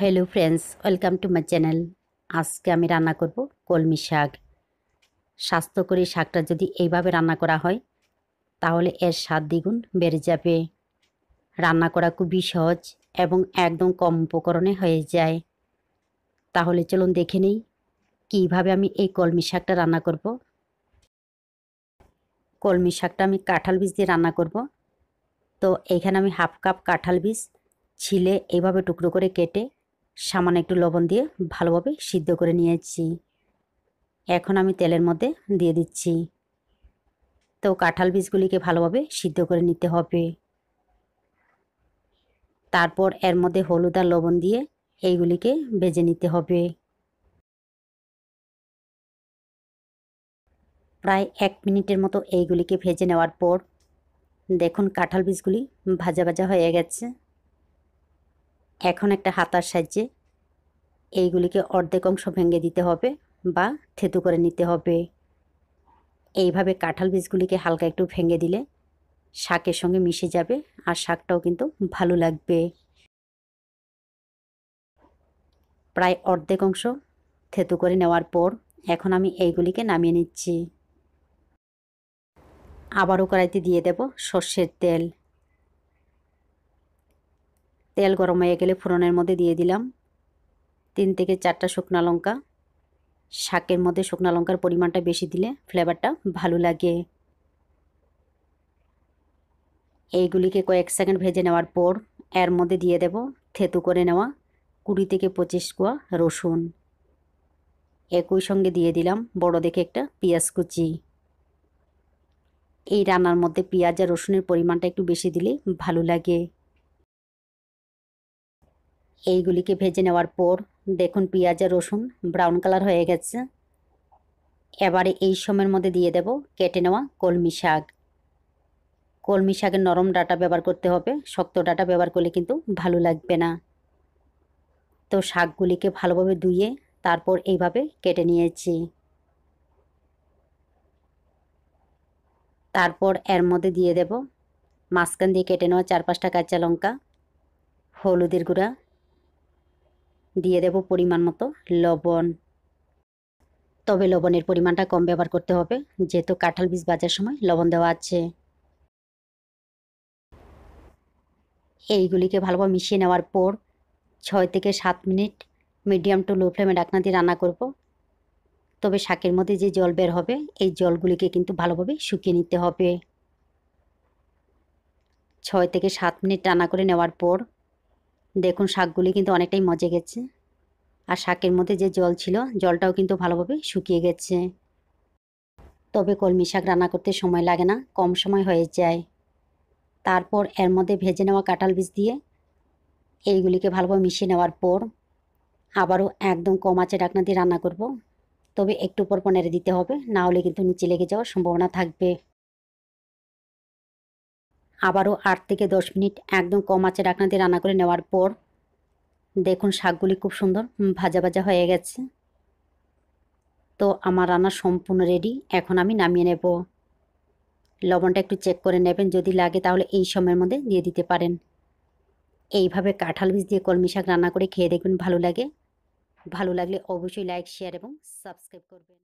hello friends welcome to my channel আজকে আমি রান্না করব কলমি শাক স্বাস্থ্যকরী শাকটা যদি এইভাবে রান্না করা হয় তাহলে এর স্বাদ দ্বিগুণ বেড়ে যাবে রান্না করা খুবই সহজ এবং একদম কম উপকরণে হয়ে যায় তাহলে চলুন দেখে নেই কীভাবে আমি এই কলমি শাকটা রান্না করব কলমি শাকটা আমি কাঁঠাল বীজ দিয়ে রান্না করব তো এখানে আমি হাফ কাপ কাঁঠাল বীজ ছিলে এভাবে টুকরো করে কেটে সামান্য একটু লবণ দিয়ে ভালোভাবে সিদ্ধ করে নিয়েছি এখন আমি তেলের মধ্যে দিয়ে দিচ্ছি তো কাঁঠাল বীজগুলিকে ভালোভাবে সিদ্ধ করে নিতে হবে তারপর এর মধ্যে হলুদ আর লবণ দিয়ে এইগুলিকে ভেজে নিতে হবে প্রায় এক মিনিটের মতো এইগুলিকে ভেজে নেওয়ার পর দেখুন কাঁঠাল বীজগুলি ভাজা ভাজা হয়ে গেছে এখন একটা হাতার সাহায্যে এইগুলিকে অর্ধেক অংশ ভেঙে দিতে হবে বা থেতু করে নিতে হবে এইভাবে কাঁঠাল বীজগুলিকে হালকা একটু ভেঙে দিলে শাকের সঙ্গে মিশে যাবে আর শাকটাও কিন্তু ভালো লাগবে প্রায় অর্ধেক অংশ থেতু করে নেওয়ার পর এখন আমি এইগুলিকে নামিয়ে নিচ্ছি আবারও কড়াইতে দিয়ে দেব সর্ষের তেল তেল গরম হয়ে গেলে ফোড়নের মধ্যে দিয়ে দিলাম তিন থেকে চারটা শুকনা লঙ্কা শাকের মধ্যে শুকনা লঙ্কার পরিমাণটা বেশি দিলে ফ্লেভারটা ভালো লাগে এইগুলিকে কয়েক সেকেন্ড ভেজে নেওয়ার পর এর মধ্যে দিয়ে দেব থেতু করে নেওয়া কুড়ি থেকে পঁচিশ কোয়া রসুন একই সঙ্গে দিয়ে দিলাম বড় দেখে একটা পেঁয়াজ কুচি এই রান্নার মধ্যে পেঁয়াজ আর রসুনের পরিমাণটা একটু বেশি দিলে ভালো লাগে এইগুলিকে ভেজে নেওয়ার পর দেখুন পেঁয়াজ আর রসুন ব্রাউন কালার হয়ে গেছে এবারে এই সময়ের মধ্যে দিয়ে দেব কেটে নেওয়া কলমি শাক কলমি শাকের নরম ডাটা ব্যবহার করতে হবে শক্ত ডাটা ব্যবহার করলে কিন্তু ভালো লাগবে না তো শাকগুলিকে ভালোভাবে ধুয়ে তারপর এইভাবে কেটে নিয়েছি তারপর এর মধ্যে দিয়ে দেব মাঝখান দিয়ে কেটে নেওয়া চার পাঁচটা কাঁচা লঙ্কা হলুদের গুঁড়া দিয়ে দেব পরিমাণ মতো লবণ তবে লবণের পরিমাণটা কম ব্যবহার করতে হবে যেহেতু কাঁঠাল বীজ বাজার সময় লবণ দেওয়া আছে এইগুলিকে ভালোভাবে মিশিয়ে নেওয়ার পর ছয় থেকে সাত মিনিট মিডিয়াম টু লো ফ্লেমে ডাকনা দিয়ে রান্না করব তবে শাকের মধ্যে যে জল বের হবে এই জলগুলিকে কিন্তু ভালোভাবে শুকিয়ে নিতে হবে ছয় থেকে সাত মিনিট রান্না করে নেওয়ার পর দেখুন শাকগুলি কিন্তু অনেকটাই মজে গেছে আর শাকের মধ্যে যে জল ছিল জলটাও কিন্তু ভালোভাবে শুকিয়ে গেছে তবে কলমি শাক রান্না করতে সময় লাগে না কম সময় হয়ে যায় তারপর এর মধ্যে ভেজে নেওয়া কাঁঠাল বীজ দিয়ে এইগুলিকে ভালোভাবে মিশিয়ে নেওয়ার পর আবারও একদম কম আছে ডাকনা দিয়ে রান্না করব তবে একটু পর নেড়ে দিতে হবে না হলে কিন্তু নিচে লেগে যাওয়ার সম্ভাবনা থাকবে আবারও আট থেকে দশ মিনিট একদম কম আছে ডাকনা দিয়ে রান্না করে নেওয়ার পর দেখুন শাকগুলি খুব সুন্দর ভাজা ভাজা হয়ে গেছে তো আমার রান্না সম্পূর্ণ রেডি এখন আমি নামিয়ে নেব লবণটা একটু চেক করে নেবেন যদি লাগে তাহলে এই সময়ের মধ্যে দিয়ে দিতে পারেন এইভাবে কাঁঠাল বীজ দিয়ে কলমি শাক রান্না করে খেয়ে দেখবেন ভালো লাগে ভালো লাগলে অবশ্যই লাইক শেয়ার এবং সাবস্ক্রাইব করবেন